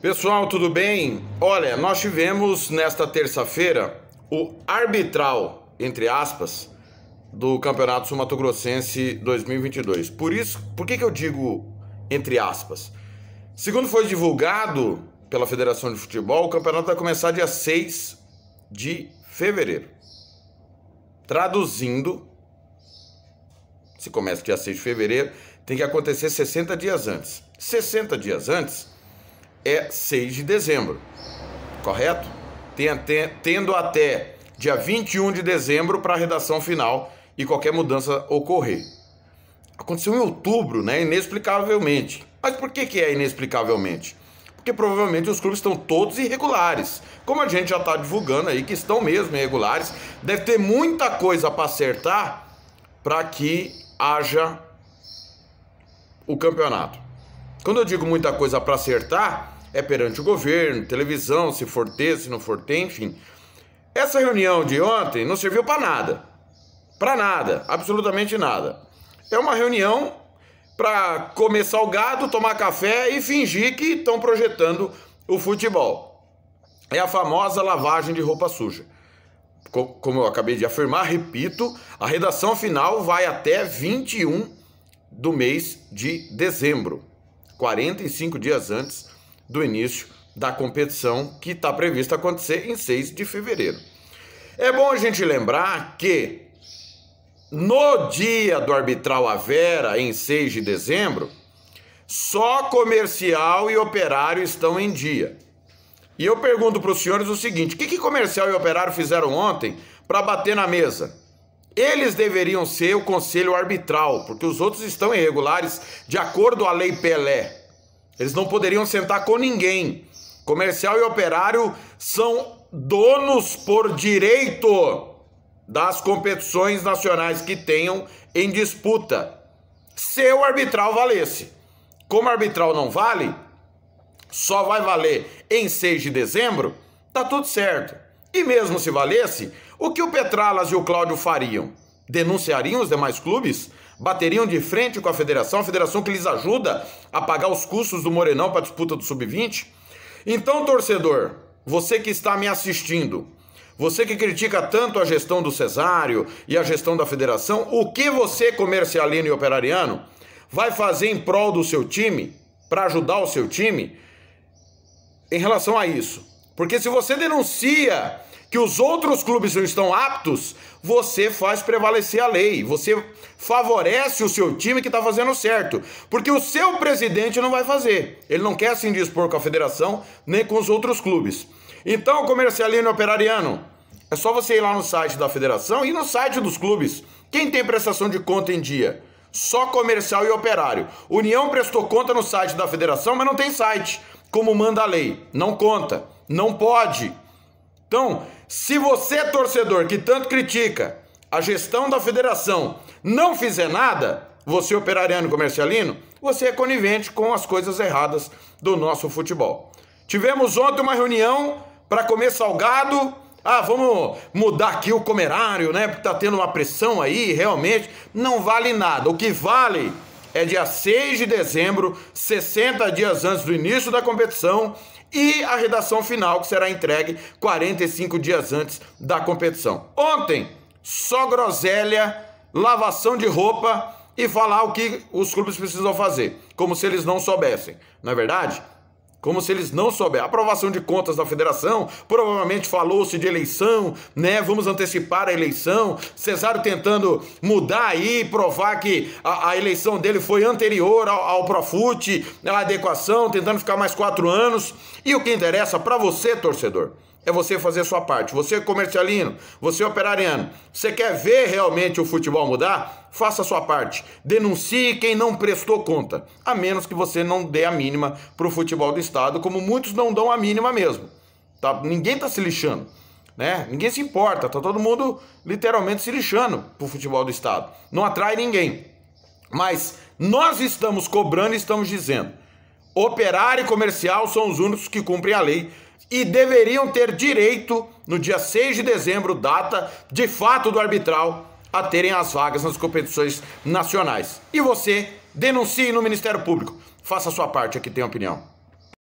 Pessoal, tudo bem? Olha, nós tivemos nesta terça-feira o arbitral, entre aspas, do Campeonato Sumatogrossense 2022. Por isso, por que, que eu digo entre aspas? Segundo foi divulgado pela Federação de Futebol, o campeonato vai começar dia 6 de fevereiro. Traduzindo, se começa dia 6 de fevereiro, tem que acontecer 60 dias antes. 60 dias antes é 6 de dezembro, correto? Tendo até dia 21 de dezembro para a redação final e qualquer mudança ocorrer. Aconteceu em outubro, né? Inexplicavelmente. Mas por que, que é inexplicavelmente? Porque provavelmente os clubes estão todos irregulares. Como a gente já está divulgando aí que estão mesmo irregulares, deve ter muita coisa para acertar para que haja o campeonato. Quando eu digo muita coisa para acertar, é perante o governo, televisão, se for ter, se não for ter, enfim. Essa reunião de ontem não serviu para nada. Para nada, absolutamente nada. É uma reunião para comer salgado, tomar café e fingir que estão projetando o futebol. É a famosa lavagem de roupa suja. Como eu acabei de afirmar, repito, a redação final vai até 21 do mês de dezembro. 45 dias antes do início da competição que está prevista acontecer em 6 de fevereiro. É bom a gente lembrar que no dia do arbitral Avera, em 6 de dezembro, só comercial e operário estão em dia. E eu pergunto para os senhores o seguinte: o que, que comercial e operário fizeram ontem para bater na mesa? Eles deveriam ser o conselho arbitral, porque os outros estão irregulares de acordo à lei Pelé. Eles não poderiam sentar com ninguém. Comercial e operário são donos por direito das competições nacionais que tenham em disputa. Se o arbitral valesse. Como arbitral não vale, só vai valer em 6 de dezembro, tá tudo certo. E mesmo se valesse, o que o Petralas e o Cláudio fariam? Denunciariam os demais clubes? Bateriam de frente com a federação, a federação que lhes ajuda a pagar os custos do Morenão para a disputa do Sub-20? Então, torcedor, você que está me assistindo, você que critica tanto a gestão do Cesário e a gestão da federação, o que você, comercialino e operariano, vai fazer em prol do seu time, para ajudar o seu time, em relação a isso? Porque se você denuncia que os outros clubes não estão aptos, você faz prevalecer a lei, você favorece o seu time que está fazendo certo, porque o seu presidente não vai fazer, ele não quer se indispor com a federação nem com os outros clubes. Então, comercialino operariano, é só você ir lá no site da federação e no site dos clubes. Quem tem prestação de conta em dia? Só comercial e operário. União prestou conta no site da federação, mas não tem site, como manda a lei. Não conta. Não pode. Então, se você, é torcedor, que tanto critica a gestão da federação, não fizer nada, você, operariano comercialino, você é conivente com as coisas erradas do nosso futebol. Tivemos ontem uma reunião para comer salgado. Ah, vamos mudar aqui o comerário, né? Porque tá tendo uma pressão aí, realmente. Não vale nada. O que vale é dia 6 de dezembro, 60 dias antes do início da competição, e a redação final, que será entregue 45 dias antes da competição. Ontem, só groselha, lavação de roupa e falar o que os clubes precisam fazer, como se eles não soubessem. Não é verdade? Como se eles não souberem. Aprovação de contas da federação, provavelmente falou-se de eleição, né? Vamos antecipar a eleição. Cesário tentando mudar aí, provar que a, a eleição dele foi anterior ao, ao Profute, a adequação, tentando ficar mais quatro anos. E o que interessa para você, torcedor, é você fazer sua parte. Você é comercialino, você é operariano, você quer ver realmente o futebol mudar? Faça sua parte. Denuncie quem não prestou conta, a menos que você não dê a mínima para o futebol do estado, como muitos não dão a mínima mesmo. Tá? Ninguém está se lixando, né? Ninguém se importa. Tá todo mundo literalmente se lixando para o futebol do estado. Não atrai ninguém. Mas nós estamos cobrando e estamos dizendo. Operário e comercial são os únicos que cumprem a lei e deveriam ter direito, no dia 6 de dezembro, data de fato do arbitral, a terem as vagas nas competições nacionais. E você denuncie no Ministério Público. Faça a sua parte, aqui tem opinião.